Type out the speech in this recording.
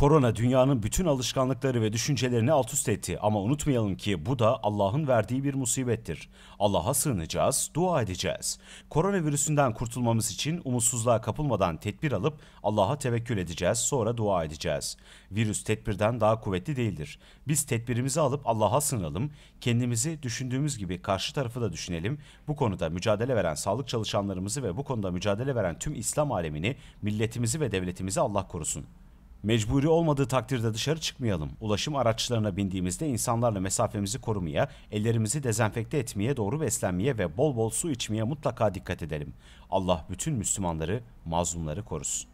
Korona dünyanın bütün alışkanlıkları ve düşüncelerini alt üst etti ama unutmayalım ki bu da Allah'ın verdiği bir musibettir. Allah'a sığınacağız, dua edeceğiz. Koronavirüsünden kurtulmamız için umutsuzluğa kapılmadan tedbir alıp Allah'a tevekkül edeceğiz, sonra dua edeceğiz. Virüs tedbirden daha kuvvetli değildir. Biz tedbirimizi alıp Allah'a sığınalım, kendimizi düşündüğümüz gibi karşı tarafı da düşünelim. Bu konuda mücadele veren sağlık çalışanlarımızı ve bu konuda mücadele veren tüm İslam alemini, milletimizi ve devletimizi Allah korusun. Mecburi olmadığı takdirde dışarı çıkmayalım. Ulaşım araçlarına bindiğimizde insanlarla mesafemizi korumaya, ellerimizi dezenfekte etmeye, doğru beslenmeye ve bol bol su içmeye mutlaka dikkat edelim. Allah bütün Müslümanları, mazlumları korusun.